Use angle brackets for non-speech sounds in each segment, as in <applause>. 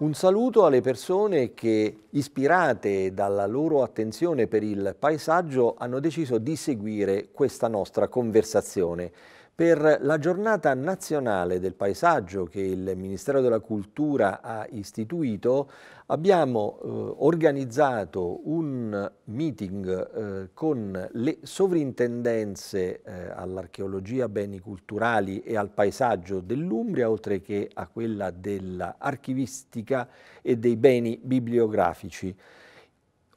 Un saluto alle persone che, ispirate dalla loro attenzione per il paesaggio, hanno deciso di seguire questa nostra conversazione per la giornata nazionale del paesaggio che il Ministero della Cultura ha istituito abbiamo eh, organizzato un meeting eh, con le sovrintendenze eh, all'archeologia, beni culturali e al paesaggio dell'Umbria oltre che a quella dell'archivistica e dei beni bibliografici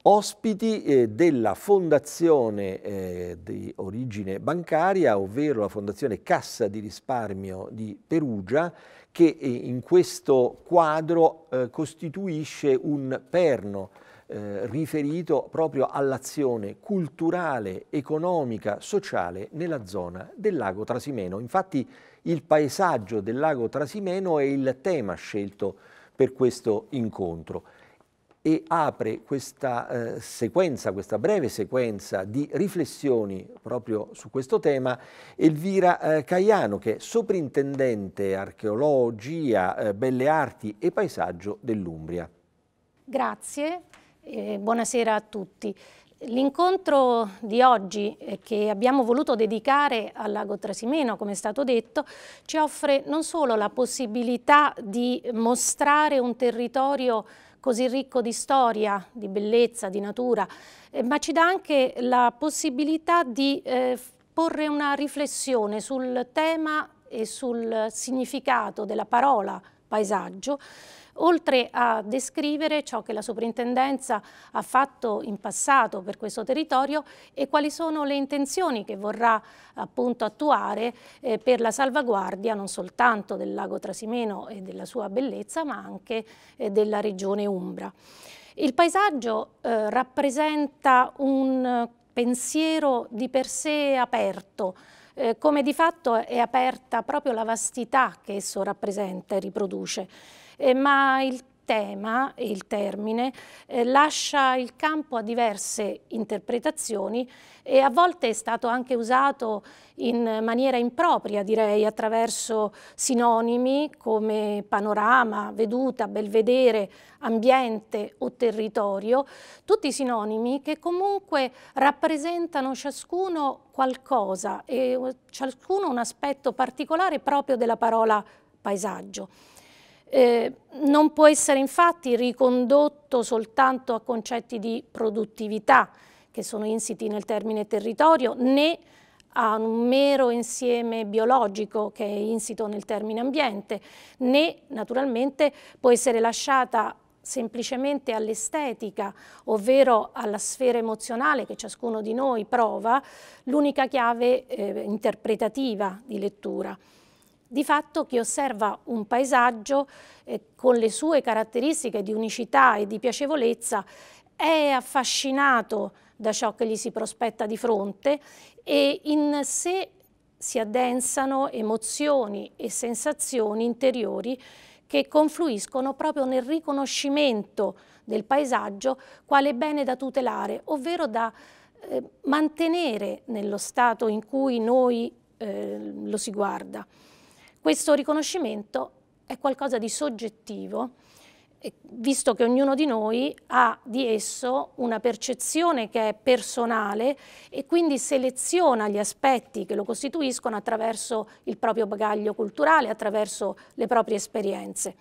ospiti eh, della fondazione eh, di origine bancaria, ovvero la fondazione Cassa di risparmio di Perugia, che eh, in questo quadro eh, costituisce un perno eh, riferito proprio all'azione culturale, economica, sociale nella zona del lago Trasimeno. Infatti il paesaggio del lago Trasimeno è il tema scelto per questo incontro e apre questa eh, sequenza, questa breve sequenza di riflessioni proprio su questo tema Elvira eh, Caiano che è soprintendente archeologia, eh, belle arti e paesaggio dell'Umbria. Grazie e buonasera a tutti. L'incontro di oggi eh, che abbiamo voluto dedicare al lago Trasimeno, come è stato detto, ci offre non solo la possibilità di mostrare un territorio così ricco di storia, di bellezza, di natura, eh, ma ci dà anche la possibilità di eh, porre una riflessione sul tema e sul significato della parola paesaggio oltre a descrivere ciò che la Soprintendenza ha fatto in passato per questo territorio e quali sono le intenzioni che vorrà appunto attuare eh, per la salvaguardia non soltanto del lago Trasimeno e della sua bellezza ma anche eh, della regione Umbra. Il paesaggio eh, rappresenta un pensiero di per sé aperto, eh, come di fatto è aperta proprio la vastità che esso rappresenta e riproduce. Eh, ma il tema e il termine eh, lascia il campo a diverse interpretazioni e a volte è stato anche usato in maniera impropria, direi, attraverso sinonimi come panorama, veduta, belvedere, ambiente o territorio, tutti sinonimi che comunque rappresentano ciascuno qualcosa e eh, ciascuno un aspetto particolare proprio della parola paesaggio. Eh, non può essere infatti ricondotto soltanto a concetti di produttività che sono insiti nel termine territorio né a un mero insieme biologico che è insito nel termine ambiente, né naturalmente può essere lasciata semplicemente all'estetica, ovvero alla sfera emozionale che ciascuno di noi prova, l'unica chiave eh, interpretativa di lettura di fatto chi osserva un paesaggio eh, con le sue caratteristiche di unicità e di piacevolezza è affascinato da ciò che gli si prospetta di fronte e in sé si addensano emozioni e sensazioni interiori che confluiscono proprio nel riconoscimento del paesaggio quale bene da tutelare, ovvero da eh, mantenere nello stato in cui noi eh, lo si guarda. Questo riconoscimento è qualcosa di soggettivo, eh, visto che ognuno di noi ha di esso una percezione che è personale e quindi seleziona gli aspetti che lo costituiscono attraverso il proprio bagaglio culturale, attraverso le proprie esperienze.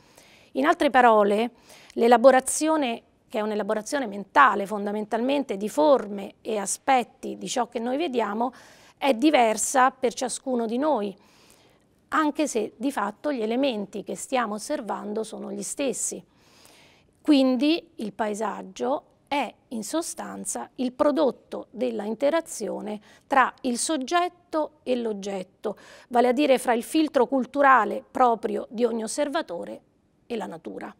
In altre parole, l'elaborazione che è un'elaborazione mentale fondamentalmente di forme e aspetti di ciò che noi vediamo, è diversa per ciascuno di noi anche se di fatto gli elementi che stiamo osservando sono gli stessi. Quindi il paesaggio è in sostanza il prodotto della interazione tra il soggetto e l'oggetto, vale a dire fra il filtro culturale proprio di ogni osservatore e la natura.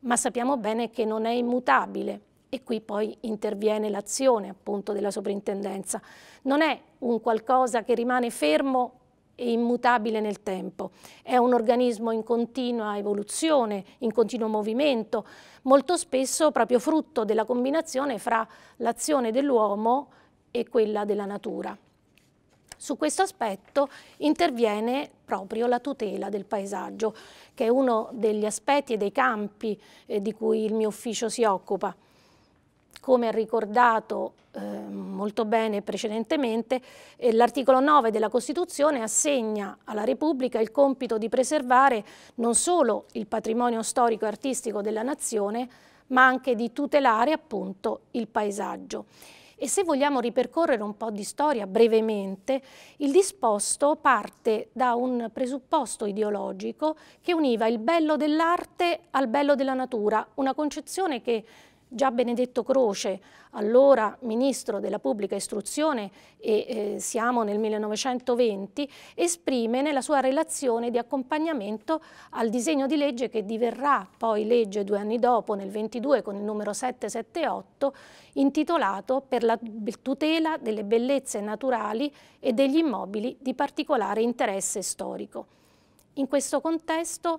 Ma sappiamo bene che non è immutabile e qui poi interviene l'azione appunto della soprintendenza. Non è un qualcosa che rimane fermo e immutabile nel tempo. È un organismo in continua evoluzione, in continuo movimento, molto spesso proprio frutto della combinazione fra l'azione dell'uomo e quella della natura. Su questo aspetto interviene proprio la tutela del paesaggio, che è uno degli aspetti e dei campi eh, di cui il mio ufficio si occupa come ha ricordato eh, molto bene precedentemente, eh, l'articolo 9 della Costituzione assegna alla Repubblica il compito di preservare non solo il patrimonio storico e artistico della nazione, ma anche di tutelare appunto il paesaggio. E se vogliamo ripercorrere un po' di storia brevemente, il disposto parte da un presupposto ideologico che univa il bello dell'arte al bello della natura, una concezione che Già Benedetto Croce, allora ministro della pubblica istruzione e eh, siamo nel 1920, esprime nella sua relazione di accompagnamento al disegno di legge che diverrà poi legge due anni dopo, nel 22, con il numero 778, intitolato Per la tutela delle bellezze naturali e degli immobili di particolare interesse storico. In questo contesto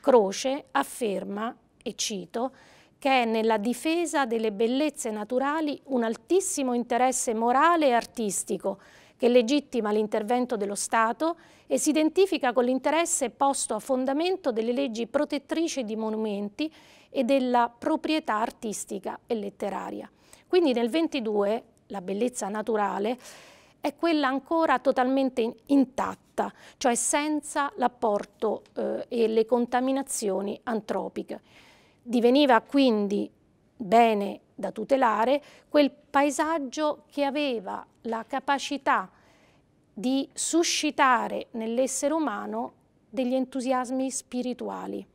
Croce afferma, e cito, che è nella difesa delle bellezze naturali un altissimo interesse morale e artistico che legittima l'intervento dello Stato e si identifica con l'interesse posto a fondamento delle leggi protettrici di monumenti e della proprietà artistica e letteraria. Quindi nel 22 la bellezza naturale è quella ancora totalmente intatta, cioè senza l'apporto eh, e le contaminazioni antropiche. Diveniva quindi bene da tutelare quel paesaggio che aveva la capacità di suscitare nell'essere umano degli entusiasmi spirituali.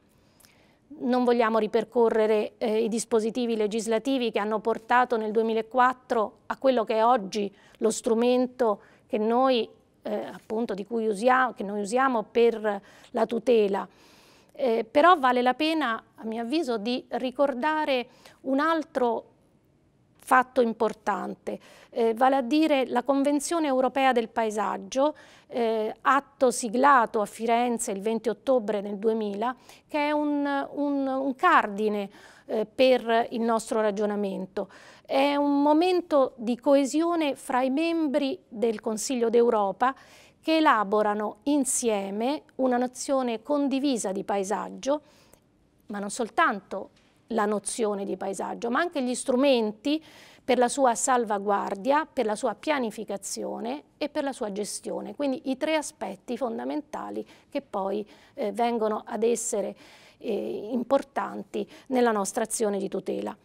Non vogliamo ripercorrere eh, i dispositivi legislativi che hanno portato nel 2004 a quello che è oggi lo strumento che noi, eh, appunto, di cui usiamo, noi usiamo per la tutela. Eh, però vale la pena, a mio avviso, di ricordare un altro fatto importante, eh, vale a dire la Convenzione europea del paesaggio, eh, atto siglato a Firenze il 20 ottobre del 2000, che è un, un, un cardine eh, per il nostro ragionamento. È un momento di coesione fra i membri del Consiglio d'Europa che elaborano insieme una nozione condivisa di paesaggio, ma non soltanto la nozione di paesaggio, ma anche gli strumenti per la sua salvaguardia, per la sua pianificazione e per la sua gestione. Quindi i tre aspetti fondamentali che poi eh, vengono ad essere eh, importanti nella nostra azione di tutela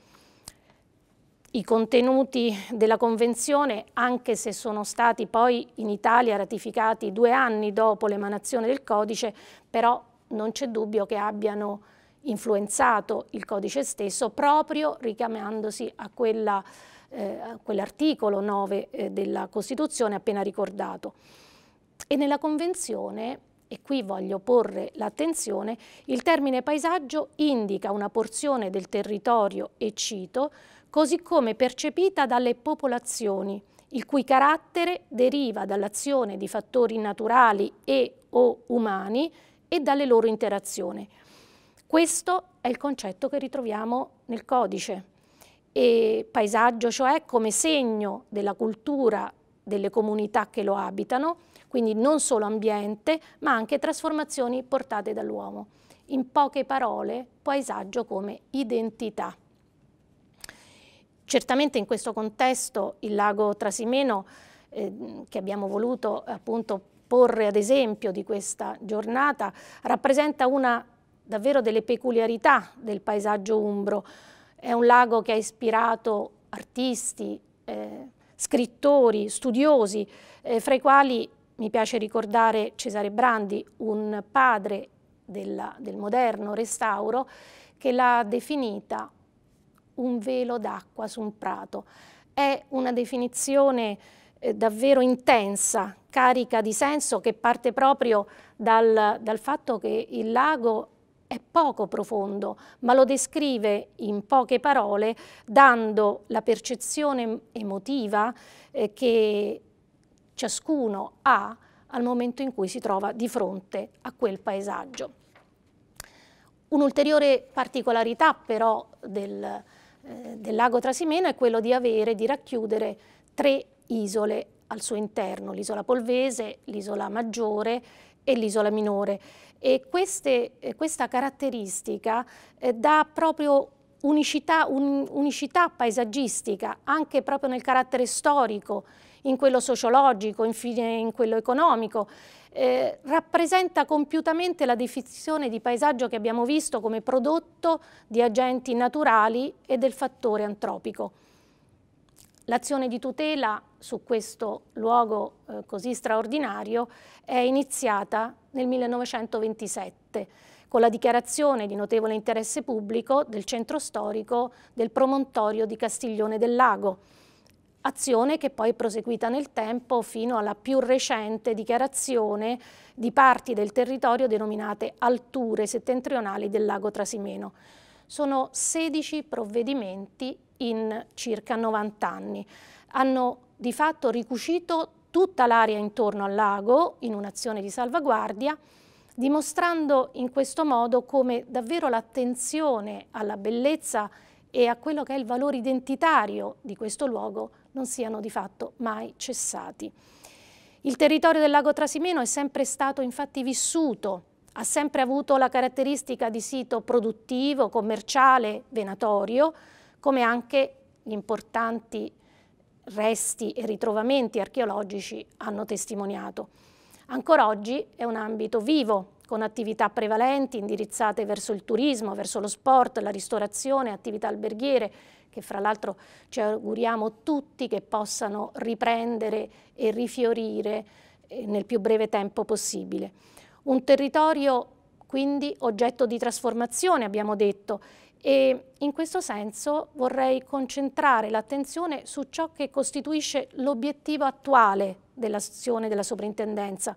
i contenuti della Convenzione, anche se sono stati poi in Italia ratificati due anni dopo l'emanazione del codice, però non c'è dubbio che abbiano influenzato il codice stesso proprio richiamandosi a eh, quell'articolo 9 eh, della Costituzione appena ricordato. E nella Convenzione e qui voglio porre l'attenzione, il termine paesaggio indica una porzione del territorio e cito, così come percepita dalle popolazioni, il cui carattere deriva dall'azione di fattori naturali e o umani e dalle loro interazioni. Questo è il concetto che ritroviamo nel codice. E paesaggio, cioè come segno della cultura delle comunità che lo abitano, quindi non solo ambiente ma anche trasformazioni portate dall'uomo. In poche parole, paesaggio come identità. Certamente in questo contesto il lago Trasimeno eh, che abbiamo voluto appunto porre ad esempio di questa giornata rappresenta una davvero delle peculiarità del paesaggio umbro. È un lago che ha ispirato artisti, eh, scrittori, studiosi, eh, fra i quali mi piace ricordare Cesare Brandi, un padre della, del moderno restauro, che l'ha definita un velo d'acqua su un prato. È una definizione eh, davvero intensa, carica di senso, che parte proprio dal, dal fatto che il lago è poco profondo, ma lo descrive in poche parole dando la percezione emotiva eh, che ciascuno ha al momento in cui si trova di fronte a quel paesaggio. Un'ulteriore particolarità però del, eh, del lago Trasimeno è quello di avere, di racchiudere tre isole al suo interno, l'isola polvese, l'isola maggiore e l'isola minore. E queste, eh, questa caratteristica eh, dà proprio unicità, un, unicità paesaggistica, anche proprio nel carattere storico in quello sociologico, infine in quello economico, eh, rappresenta compiutamente la definizione di paesaggio che abbiamo visto come prodotto di agenti naturali e del fattore antropico. L'azione di tutela su questo luogo eh, così straordinario è iniziata nel 1927 con la dichiarazione di notevole interesse pubblico del centro storico del promontorio di Castiglione del Lago, azione che poi è proseguita nel tempo fino alla più recente dichiarazione di parti del territorio denominate alture settentrionali del lago Trasimeno. Sono 16 provvedimenti in circa 90 anni. Hanno di fatto ricucito tutta l'area intorno al lago in un'azione di salvaguardia, dimostrando in questo modo come davvero l'attenzione alla bellezza e a quello che è il valore identitario di questo luogo non siano di fatto mai cessati. Il territorio del lago Trasimeno è sempre stato infatti vissuto, ha sempre avuto la caratteristica di sito produttivo, commerciale, venatorio, come anche gli importanti resti e ritrovamenti archeologici hanno testimoniato. Ancora oggi è un ambito vivo, con attività prevalenti indirizzate verso il turismo, verso lo sport, la ristorazione, attività alberghiere, che fra l'altro ci auguriamo tutti che possano riprendere e rifiorire eh, nel più breve tempo possibile. Un territorio quindi oggetto di trasformazione, abbiamo detto, e in questo senso vorrei concentrare l'attenzione su ciò che costituisce l'obiettivo attuale dell'azione della sovrintendenza,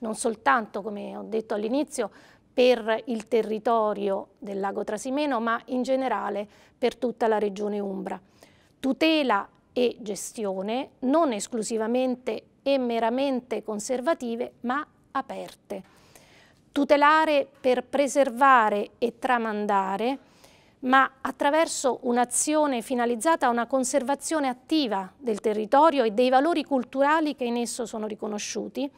non soltanto, come ho detto all'inizio, per il territorio del lago Trasimeno, ma in generale per tutta la regione Umbra. Tutela e gestione non esclusivamente e meramente conservative, ma aperte. Tutelare per preservare e tramandare, ma attraverso un'azione finalizzata a una conservazione attiva del territorio e dei valori culturali che in esso sono riconosciuti,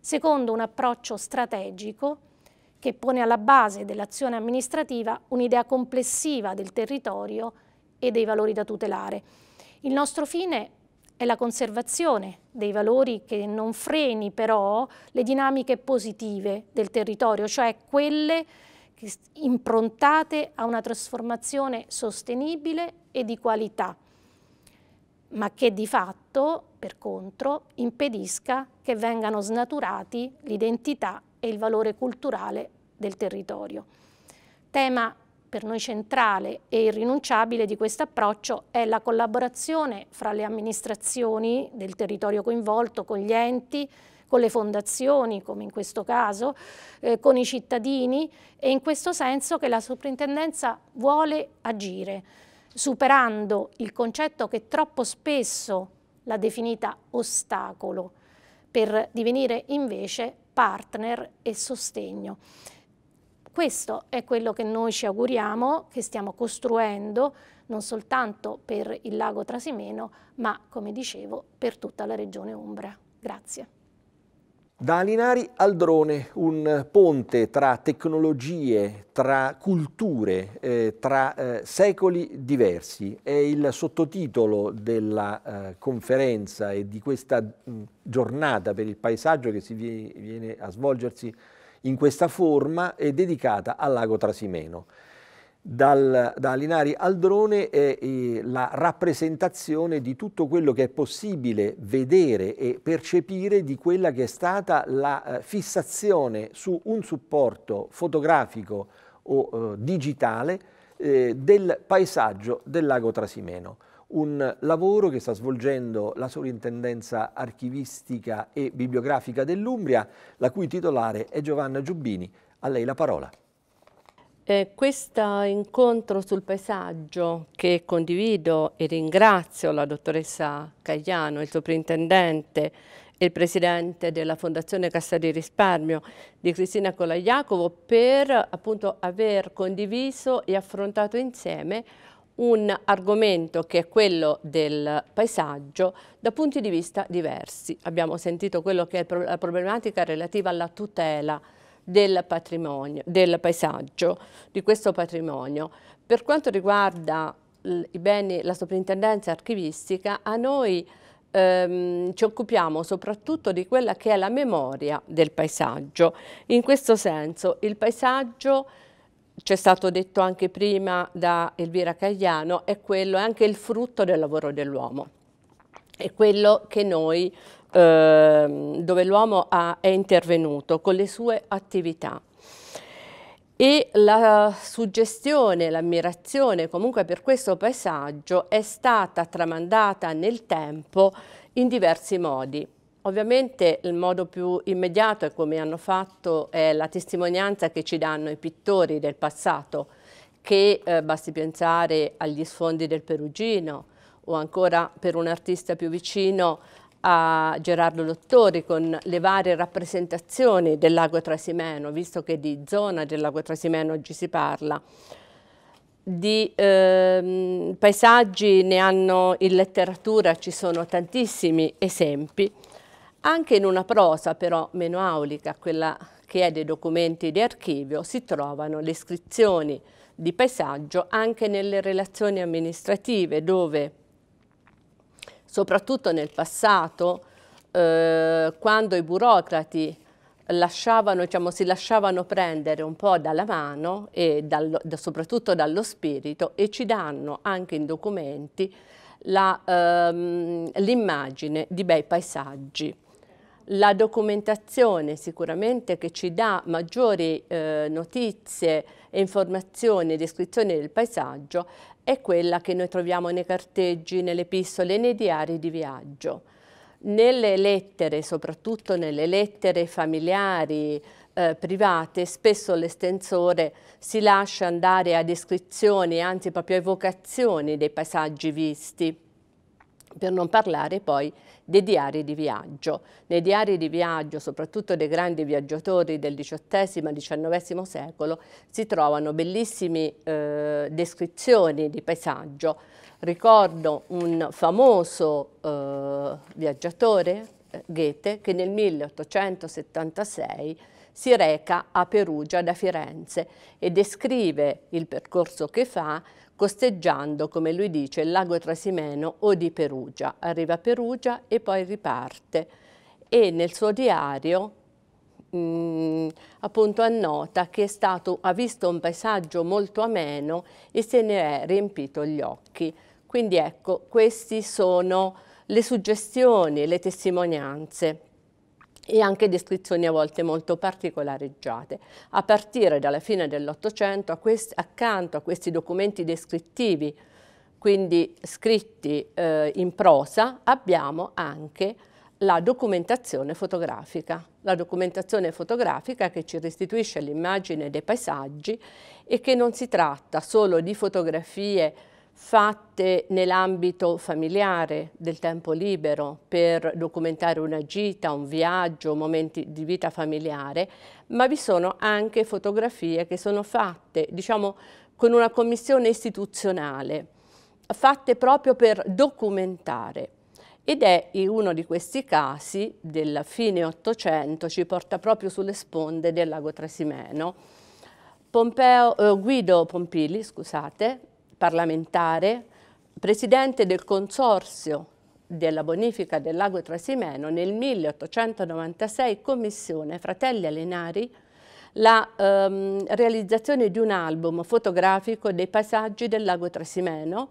secondo un approccio strategico che pone alla base dell'azione amministrativa un'idea complessiva del territorio e dei valori da tutelare. Il nostro fine è la conservazione dei valori che non freni però le dinamiche positive del territorio, cioè quelle improntate a una trasformazione sostenibile e di qualità, ma che di fatto, per contro, impedisca che vengano snaturati l'identità e il valore culturale del territorio. Tema per noi centrale e irrinunciabile di questo approccio è la collaborazione fra le amministrazioni del territorio coinvolto, con gli enti, con le fondazioni, come in questo caso, eh, con i cittadini e in questo senso che la soprintendenza vuole agire, superando il concetto che troppo spesso l'ha definita ostacolo, per divenire invece partner e sostegno. Questo è quello che noi ci auguriamo, che stiamo costruendo non soltanto per il lago Trasimeno, ma come dicevo per tutta la regione Umbria. Grazie. Da Alinari al drone, un ponte tra tecnologie, tra culture, eh, tra eh, secoli diversi. È il sottotitolo della eh, conferenza e di questa mh, mm, giornata per il paesaggio che si viene a svolgersi in questa forma è dedicata al lago Trasimeno dal, da Linari al drone è eh, la rappresentazione di tutto quello che è possibile vedere e percepire di quella che è stata la eh, fissazione su un supporto fotografico o eh, digitale eh, del paesaggio del lago Trasimeno. Un lavoro che sta svolgendo la sovrintendenza archivistica e bibliografica dell'Umbria, la cui titolare è Giovanna Giubbini. A lei la parola. Eh, questo incontro sul paesaggio che condivido e ringrazio la dottoressa Cagliano, il soprintendente e il presidente della Fondazione Cassa di Risparmio di Cristina Colaiacovo per appunto aver condiviso e affrontato insieme un argomento che è quello del paesaggio da punti di vista diversi. Abbiamo sentito quello che è la problematica relativa alla tutela del, patrimonio, del paesaggio, di questo patrimonio. Per quanto riguarda beni, la soprintendenza archivistica, a noi ehm, ci occupiamo soprattutto di quella che è la memoria del paesaggio. In questo senso il paesaggio ci è stato detto anche prima da Elvira Cagliano, è quello, è anche il frutto del lavoro dell'uomo. È quello che noi Ehm, dove l'uomo è intervenuto con le sue attività. E la suggestione, l'ammirazione comunque per questo paesaggio è stata tramandata nel tempo in diversi modi. Ovviamente il modo più immediato è come hanno fatto è la testimonianza che ci danno i pittori del passato, che eh, basti pensare agli sfondi del Perugino o ancora per un artista più vicino a Gerardo Dottori con le varie rappresentazioni del lago Trasimeno, visto che di zona del lago Trasimeno oggi si parla. Di ehm, paesaggi ne hanno in letteratura, ci sono tantissimi esempi, anche in una prosa però meno aulica, quella che è dei documenti di archivio, si trovano le iscrizioni di paesaggio anche nelle relazioni amministrative dove soprattutto nel passato, eh, quando i burocrati lasciavano, diciamo, si lasciavano prendere un po' dalla mano e dal, soprattutto dallo spirito e ci danno anche in documenti ehm, l'immagine ehm, di bei paesaggi. La documentazione sicuramente che ci dà maggiori eh, notizie e informazioni e descrizioni del paesaggio è quella che noi troviamo nei carteggi, nelle epistole e nei diari di viaggio. Nelle lettere, soprattutto nelle lettere familiari, eh, private, spesso l'estensore si lascia andare a descrizioni, anzi proprio a evocazioni dei paesaggi visti, per non parlare poi dei diari di viaggio. Nei diari di viaggio, soprattutto dei grandi viaggiatori del XVIII e XIX secolo, si trovano bellissime eh, descrizioni di paesaggio. Ricordo un famoso eh, viaggiatore, eh, Goethe, che nel 1876 si reca a Perugia da Firenze e descrive il percorso che fa costeggiando, come lui dice, il lago Trasimeno o di Perugia. Arriva a Perugia e poi riparte e nel suo diario mh, mm, appunto annota che stato, ha visto un paesaggio molto ameno e se ne è riempito gli occhi. Quindi ecco, queste sono le suggestioni, le testimonianze e anche descrizioni a volte molto particolareggiate. A partire dalla fine dell'Ottocento, accanto a questi documenti descrittivi, quindi scritti eh, in prosa, abbiamo anche la documentazione fotografica. La documentazione fotografica che ci restituisce l'immagine dei paesaggi e che non si tratta solo di fotografie fatte nell'ambito familiare, del tempo libero, per documentare una gita, un viaggio, momenti di vita familiare, ma vi sono anche fotografie che sono fatte, diciamo, con una commissione istituzionale, fatte proprio per documentare. Ed è in uno di questi casi, della fine Ottocento, ci porta proprio sulle sponde del lago Trasimeno, Pompeo, eh, Guido Pompili, scusate, parlamentare, presidente del consorzio della bonifica del lago Trasimeno nel 1896 commissione Fratelli Alenari la ehm, realizzazione di un album fotografico dei paesaggi del lago Trasimeno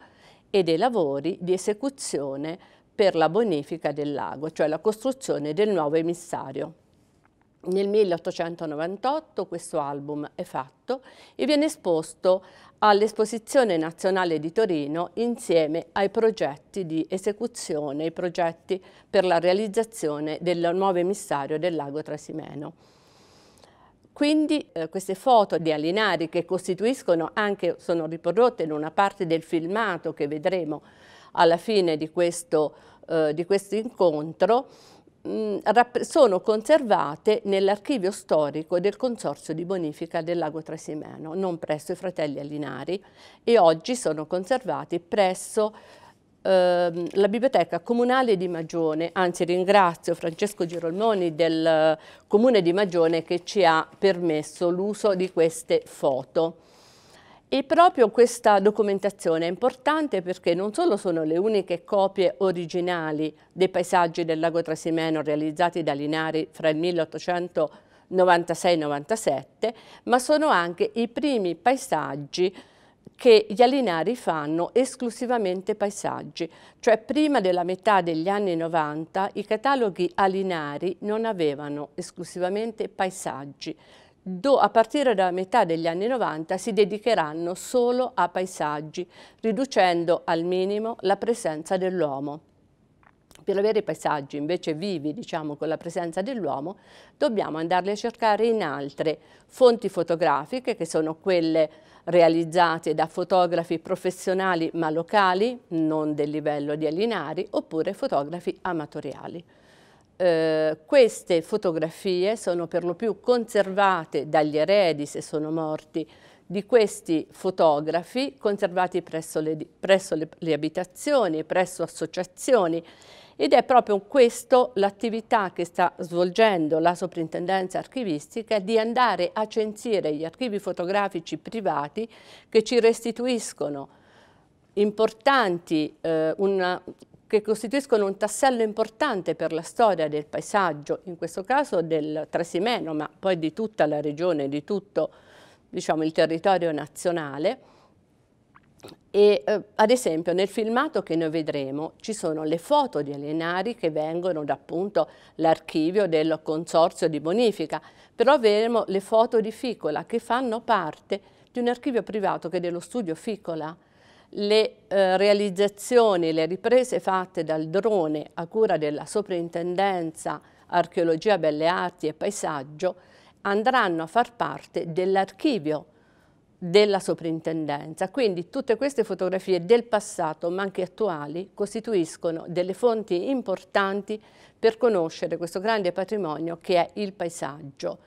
e dei lavori di esecuzione per la bonifica del lago, cioè la costruzione del nuovo emissario. Nel 1898 questo album è fatto e viene esposto all'Esposizione Nazionale di Torino insieme ai progetti di esecuzione, i progetti per la realizzazione del nuovo emissario del lago Trasimeno. Quindi eh, queste foto di Alinari che costituiscono anche, sono riprodotte in una parte del filmato che vedremo alla fine di questo, eh, di questo incontro, sono conservate nell'archivio storico del Consorzio di Bonifica del Lago Trasimeno, non presso i Fratelli Alinari, e oggi sono conservate presso eh, la Biblioteca Comunale di Magione, anzi ringrazio Francesco Girolmoni del eh, Comune di Magione che ci ha permesso l'uso di queste foto. E proprio questa documentazione è importante perché non solo sono le uniche copie originali dei paesaggi del lago Trasimeno realizzati da Linari fra il 1896-97, ma sono anche i primi paesaggi che gli alinari fanno esclusivamente paesaggi, cioè prima della metà degli anni 90 i cataloghi alinari non avevano esclusivamente paesaggi, Do, a partire dalla metà degli anni 90 si dedicheranno solo a paesaggi, riducendo al minimo la presenza dell'uomo. Per avere i paesaggi invece vivi, diciamo, con la presenza dell'uomo, dobbiamo andarli a cercare in altre fonti fotografiche, che sono quelle realizzate da fotografi professionali ma locali, non del livello di Alinari, oppure fotografi amatoriali eh, queste fotografie sono per lo più conservate dagli eredi, se sono morti, di questi fotografi conservati presso le, presso le, le abitazioni, presso associazioni ed è proprio questo l'attività che sta svolgendo la soprintendenza archivistica di andare a censire gli archivi fotografici privati che ci restituiscono importanti, eh, una, che costituiscono un tassello importante per la storia del paesaggio, in questo caso del Trasimeno, ma poi di tutta la regione, di tutto diciamo, il territorio nazionale. E, eh, ad esempio nel filmato che noi vedremo ci sono le foto di Alenari che vengono da appunto l'archivio del consorzio di bonifica, però vedremo le foto di Ficola che fanno parte di un archivio privato che è dello studio Ficola, le eh, realizzazioni, le riprese fatte dal drone a cura della Soprintendenza Archeologia, Belle Arti e Paesaggio andranno a far parte dell'archivio della Soprintendenza. Quindi tutte queste fotografie del passato, ma anche attuali, costituiscono delle fonti importanti per conoscere questo grande patrimonio che è il paesaggio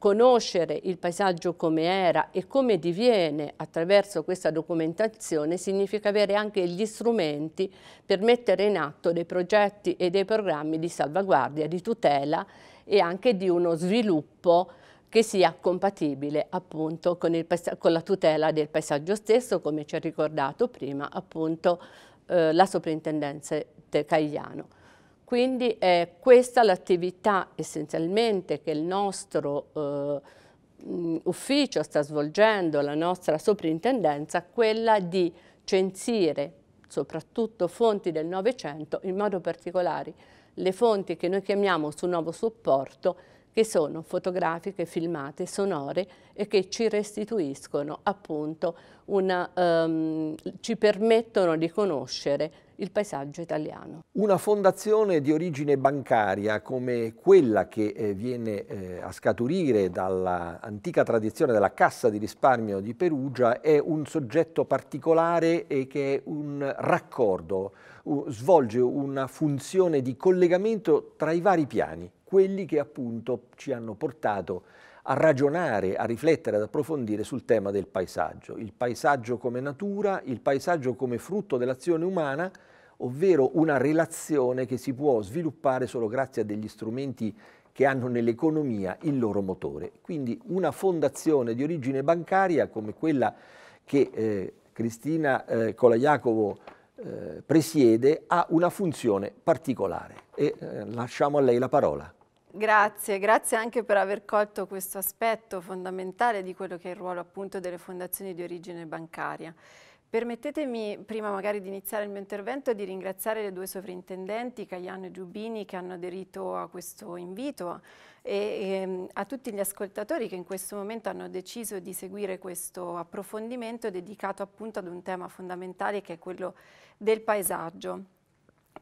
conoscere il paesaggio come era e come diviene attraverso questa documentazione significa avere anche gli strumenti per mettere in atto dei progetti e dei programmi di salvaguardia, di tutela e anche di uno sviluppo che sia compatibile appunto con, il, con la tutela del paesaggio stesso, come ci ha ricordato prima appunto eh, la soprintendenza Cagliano. Quindi eh, è questa l'attività essenzialmente che il nostro eh, mm, ufficio sta svolgendo, la nostra soprintendenza, quella di censire soprattutto fonti del Novecento, in modo particolare le fonti che noi chiamiamo su nuovo supporto, che sono fotografiche, filmate, sonore e che ci restituiscono appunto una, um, ci permettono di conoscere il paesaggio italiano. Una fondazione di origine bancaria come quella che eh, viene eh, a scaturire dall'antica tradizione della Cassa di risparmio di Perugia è un soggetto particolare e che è un raccordo, svolge una funzione di collegamento tra i vari piani, quelli che appunto ci hanno portato a ragionare, a riflettere, ad approfondire sul tema del paesaggio, il paesaggio come natura, il paesaggio come frutto dell'azione umana, ovvero una relazione che si può sviluppare solo grazie a degli strumenti che hanno nell'economia il loro motore. Quindi una fondazione di origine bancaria come quella che eh, Cristina eh, Colaiacovo eh, presiede ha una funzione particolare e eh, lasciamo a lei la parola. Grazie, grazie anche per aver colto questo aspetto fondamentale di quello che è il ruolo appunto delle fondazioni di origine bancaria. Permettetemi, prima magari di iniziare il mio intervento, di ringraziare le due sovrintendenti, Cagliano e Giubini, che hanno aderito a questo invito e, e, ehm, a tutti gli ascoltatori che in questo momento hanno deciso di seguire questo approfondimento dedicato appunto ad un tema fondamentale che è quello del paesaggio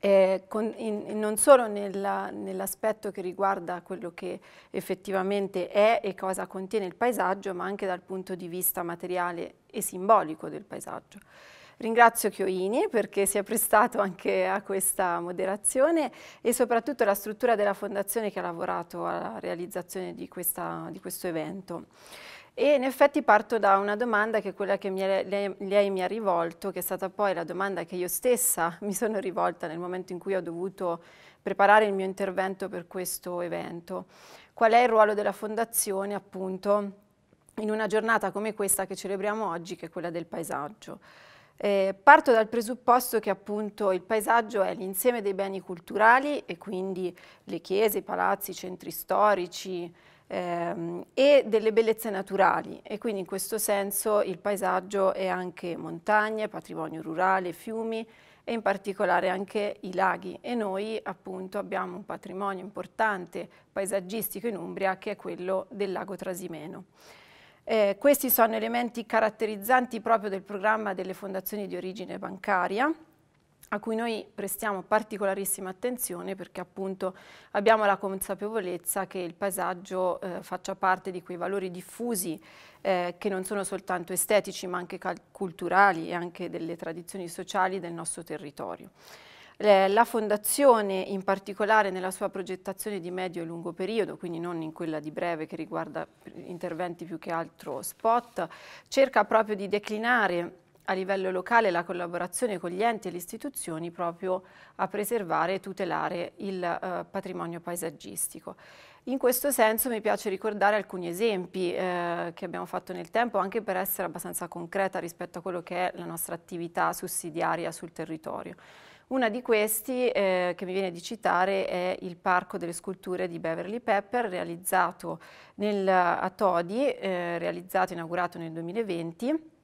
eh, con, in, non solo nell'aspetto che riguarda quello che effettivamente è e cosa contiene il paesaggio, ma anche dal punto di vista materiale e simbolico del paesaggio. Ringrazio Chioini perché si è prestato anche a questa moderazione e soprattutto la struttura della Fondazione che ha lavorato alla realizzazione di, questa, di questo evento. E in effetti parto da una domanda che è quella che mi, lei, lei, mi ha rivolto, che è stata poi la domanda che io stessa <laughs> mi sono rivolta nel momento in cui ho dovuto preparare il mio intervento per questo evento. Qual è il ruolo della Fondazione appunto in una giornata come questa che celebriamo oggi, che è quella del paesaggio? Eh, parto dal presupposto che appunto il paesaggio è l'insieme dei beni culturali e quindi le chiese, i palazzi, i centri storici, ehm, e delle bellezze naturali e quindi in questo senso il paesaggio è anche montagne, patrimonio rurale, fiumi e in particolare anche i laghi e noi appunto abbiamo un patrimonio importante paesaggistico in Umbria che è quello del lago Trasimeno. Eh, questi sono elementi caratterizzanti proprio del programma delle fondazioni di origine bancaria a cui noi prestiamo particolarissima attenzione perché appunto abbiamo la consapevolezza che il paesaggio eh, faccia parte di quei valori diffusi eh, che non sono soltanto estetici ma anche culturali e anche delle tradizioni sociali del nostro territorio. la Fondazione in particolare nella sua progettazione di medio e lungo periodo, quindi non in quella di breve che riguarda interventi più che altro spot, cerca proprio di declinare a livello locale la collaborazione con gli enti e le istituzioni proprio a preservare e tutelare il eh, patrimonio paesaggistico. In questo senso mi piace ricordare alcuni esempi eh, che abbiamo fatto nel tempo anche per essere abbastanza concreta rispetto a quello che è la nostra attività sussidiaria sul territorio. Una di questi eh, che mi viene di citare è il Parco delle Sculture di Beverly Pepper realizzato nel, a Todi, eh, realizzato e inaugurato nel 2020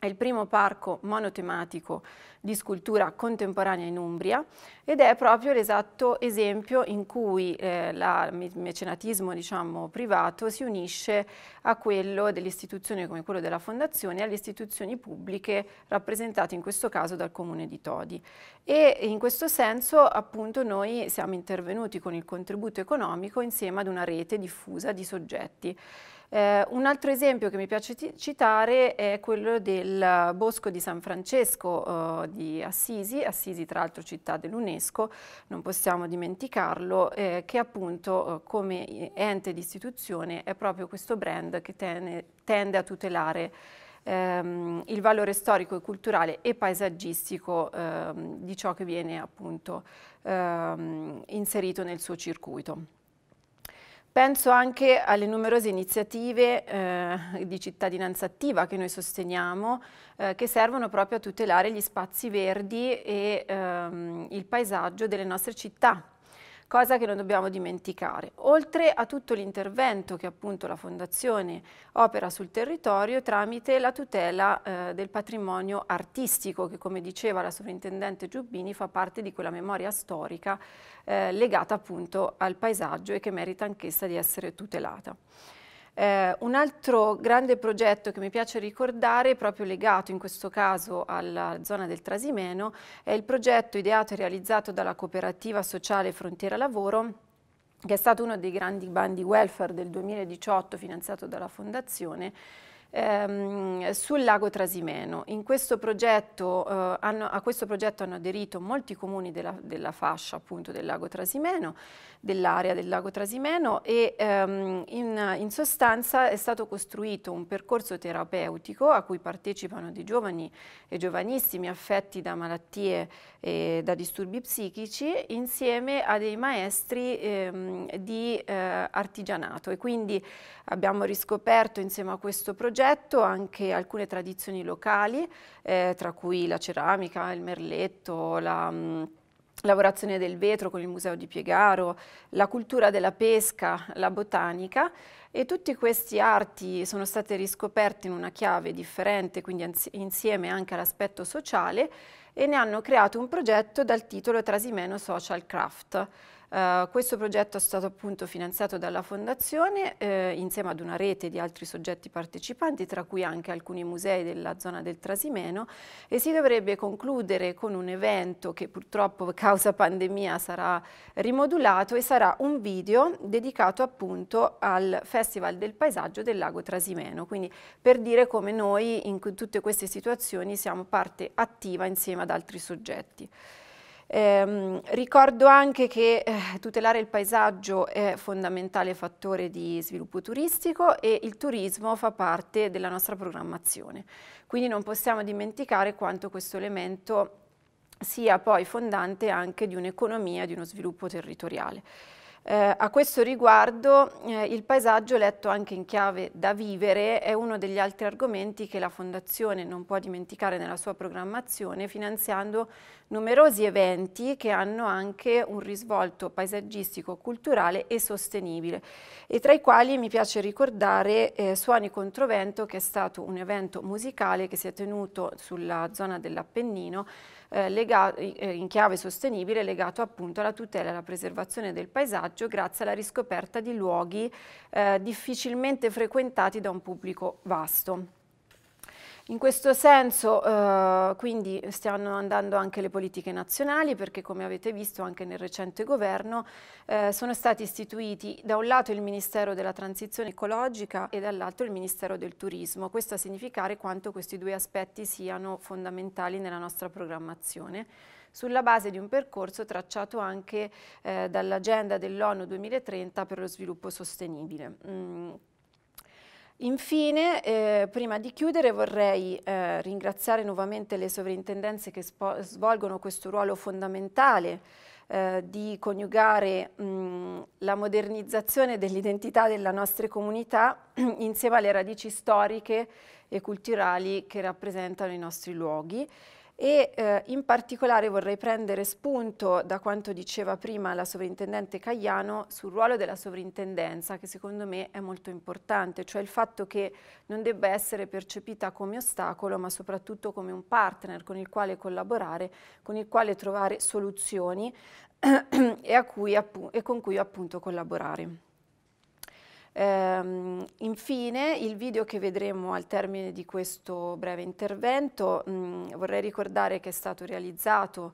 è il primo parco monotematico di scultura contemporanea in Umbria ed è proprio l'esatto esempio in cui eh, il mecenatismo diciamo, privato si unisce a quello delle istituzioni come quello della fondazione e alle istituzioni pubbliche rappresentate in questo caso dal comune di Todi. E in questo senso appunto noi siamo intervenuti con il contributo economico insieme ad una rete diffusa di soggetti. Eh, un altro esempio che mi piace citare è quello del Bosco di San Francesco eh, di Assisi, Assisi tra l'altro città dell'UNESCO, non possiamo dimenticarlo, eh, che appunto eh, come ente di istituzione è proprio questo brand che tene, tende a tutelare ehm, il valore storico e culturale e paesaggistico ehm, di ciò che viene appunto ehm, inserito nel suo circuito. Penso anche alle numerose iniziative eh, di cittadinanza attiva che noi sosteniamo, eh, che servono proprio a tutelare gli spazi verdi e ehm, il paesaggio delle nostre città cosa che non dobbiamo dimenticare. Oltre a tutto l'intervento che appunto la Fondazione opera sul territorio tramite la tutela eh, del patrimonio artistico che come diceva la sovrintendente Giubbini fa parte di quella memoria storica eh, legata appunto al paesaggio e che merita anch'essa di essere tutelata. Eh, un altro grande progetto che mi piace ricordare, proprio legato in questo caso alla zona del Trasimeno, è il progetto ideato e realizzato dalla cooperativa sociale Frontiera Lavoro che è stato uno dei grandi bandi welfare del 2018 finanziato dalla Fondazione, ehm, sul lago Trasimeno. Questo progetto, eh, hanno, a questo progetto hanno aderito molti comuni della, della fascia appunto del lago Trasimeno, dell'area del lago Trasimeno e ehm, in, in sostanza è stato costruito un percorso terapeutico a cui partecipano dei giovani e giovanissimi affetti da malattie eh, da disturbi psichici insieme a dei maestri ehm, di eh, artigianato e quindi abbiamo riscoperto insieme a questo progetto anche alcune tradizioni locali eh, tra cui la ceramica, il merletto, la... Mm, lavorazione del vetro con il Museo di Piegaro, la cultura della pesca, la botanica e tutti questi arti sono state riscoperte in una chiave differente, quindi insieme anche all'aspetto sociale e ne hanno creato un progetto dal titolo Trasimeno Social Craft. Uh, questo progetto è stato appunto finanziato dalla Fondazione eh, insieme ad una rete di altri soggetti partecipanti, tra cui anche alcuni musei della zona del Trasimeno e si dovrebbe concludere con un evento che purtroppo causa pandemia sarà rimodulato e sarà un video dedicato appunto al Festival del Paesaggio del Lago Trasimeno, quindi per dire come noi in tutte queste situazioni siamo parte attiva insieme ad altri soggetti. Eh, ricordo anche che eh, tutelare il paesaggio è fondamentale fattore di sviluppo turistico e il turismo fa parte della nostra programmazione, quindi non possiamo dimenticare quanto questo elemento sia poi fondante anche di un'economia, di uno sviluppo territoriale. Eh, a questo riguardo eh, il paesaggio letto anche in chiave da vivere è uno degli altri argomenti che la Fondazione non può dimenticare nella sua programmazione finanziando numerosi eventi che hanno anche un risvolto paesaggistico, culturale e sostenibile e tra i quali mi piace ricordare eh, Suoni Controvento che è stato un evento musicale che si è tenuto sulla zona dell'Appennino eh, legato, eh, in chiave sostenibile legato appunto alla tutela e alla preservazione del paesaggio grazie alla riscoperta di luoghi eh, difficilmente frequentati da un pubblico vasto. In questo senso eh, quindi stanno andando anche le politiche nazionali perché come avete visto anche nel recente governo eh, sono stati istituiti da un lato il Ministero della Transizione Ecologica e dall'altro il Ministero del Turismo. Questo a significare quanto questi due aspetti siano fondamentali nella nostra programmazione sulla base di un percorso tracciato anche eh, dall'agenda dell'ONU 2030 per lo sviluppo sostenibile. Mm Infine, eh, prima di chiudere, vorrei eh, ringraziare nuovamente le sovrintendenze che svolgono questo ruolo fondamentale eh, di coniugare mh, la modernizzazione dell'identità delle nostre comunità <clears throat> insieme alle radici storiche e culturali che rappresentano i nostri luoghi e eh, in particolare vorrei prendere spunto da quanto diceva prima la sovrintendente Cagliano sul ruolo della sovrintendenza che secondo me è molto importante, cioè il fatto che non debba essere percepita come ostacolo ma soprattutto come un partner con il quale collaborare, con il quale trovare soluzioni <clears throat> e, cui, e con cui appunto collaborare. Ehm, infine, il video che vedremo al termine di questo breve intervento, mh, mm, vorrei ricordare che è stato realizzato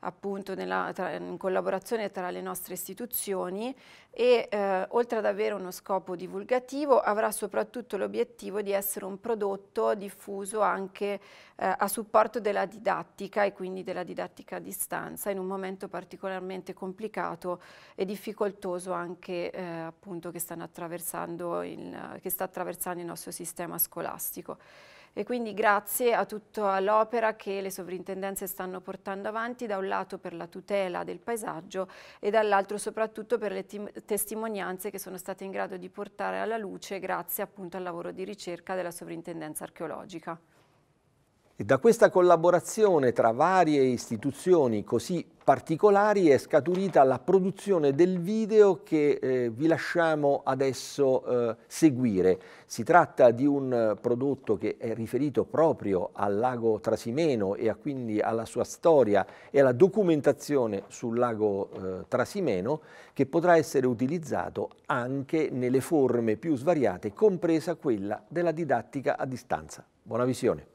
appunto nella, tra, in collaborazione tra le nostre istituzioni e eh, oltre ad avere uno scopo divulgativo avrà soprattutto l'obiettivo di essere un prodotto diffuso anche eh, a supporto della didattica e quindi della didattica a distanza in un momento particolarmente complicato e difficoltoso anche eh, appunto che, il, che sta attraversando il nostro sistema scolastico e quindi grazie a tutta l'opera che le sovrintendenze stanno portando avanti da un lato per la tutela del paesaggio e dall'altro soprattutto per le testimonianze che sono state in grado di portare alla luce grazie appunto al lavoro di ricerca della sovrintendenza archeologica. E da questa collaborazione tra varie istituzioni così particolari è scaturita la produzione del video che eh, vi lasciamo adesso eh, seguire. Si tratta di un prodotto che è riferito proprio al lago Trasimeno e a, quindi alla sua storia e alla documentazione sul lago eh, Trasimeno che potrà essere utilizzato anche nelle forme più svariate, compresa quella della didattica a distanza. Buona visione.